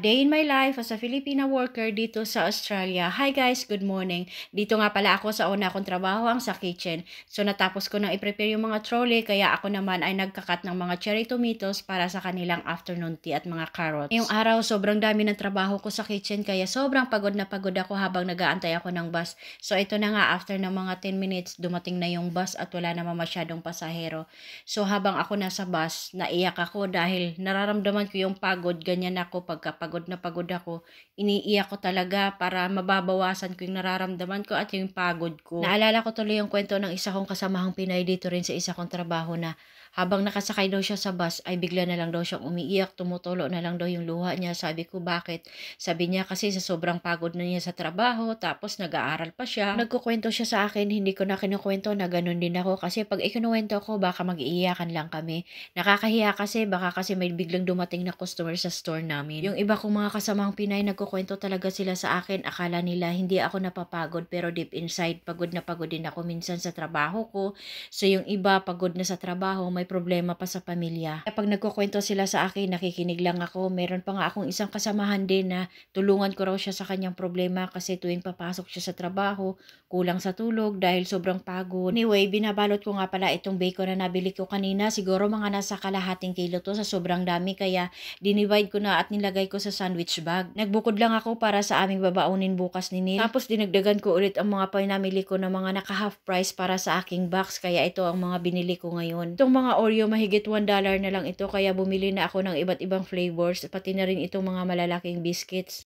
Day in my life as a Filipina worker dito sa Australia. Hi guys, good morning. Dito nga pala ako sa una kong trabaho ang sa kitchen. So natapos ko nang i-prepare yung mga trolley kaya ako naman ay nagkakat ng mga cherry tomatoes para sa kanilang afternoon tea at mga carrots. Yung araw sobrang dami ng trabaho ko sa kitchen kaya sobrang pagod na pagod ako habang nagaantay ako ng bus. So ito na nga after ng mga 10 minutes dumating na yung bus at wala naman masyadong pasahero. So habang ako nasa bus, naiyak ako dahil nararamdaman ko yung pagod ganyan ako pagkapag pagod na pagod ako. Iniiyak ko talaga para mababawasan ko yung nararamdaman ko at yung pagod ko. Naalala ko tuloy yung kwento ng isa kong kasamahang Pinay dito rin sa isa kong trabaho na habang nakasakay daw siya sa bus, ay bigla na lang daw siyang umiiyak, tumutulo na lang daw yung luha niya. Sabi ko, bakit? Sabi niya kasi sa sobrang pagod na niya sa trabaho, tapos nag-aaral pa siya. Nagkukwento siya sa akin, hindi ko na kinukwento na ganun din ako kasi pag ikinuwento ko, baka mag-iiyakan lang kami. Nakakahiya kasi, baka kasi may biglang dumating na customer sa store namin. Yung iba kong mga kasamang Pinay, nagkukwento talaga sila sa akin. Akala nila hindi ako napapagod pero deep inside, pagod na pagod din ako minsan sa trabaho ko. So yung iba, pagod na sa trabaho, may problema pa sa pamilya. Kapag nagkukwento sila sa akin, nakikinig lang ako. Meron pa nga akong isang kasamahan din na tulungan ko raw siya sa kanyang problema kasi tuwing papasok siya sa trabaho, kulang sa tulog dahil sobrang pagod. Anyway, binabalot ko nga pala itong bacon na nabili ko kanina. Siguro mga nasa kalahating kilo to sa sobrang dami kaya dinivide ko na at nilagay ko sa sandwich bag. Nagbukod lang ako para sa aming babaunin bukas ni Neil. Tapos dinagdagan ko ulit ang mga pinamili ko na mga naka half price para sa aking box kaya ito ang mga binili ko ngayon. Itong mga mga Oreo mahigit 1 dollar na lang ito kaya bumili na ako ng iba't ibang flavors pati na rin itong mga malalaking biscuits.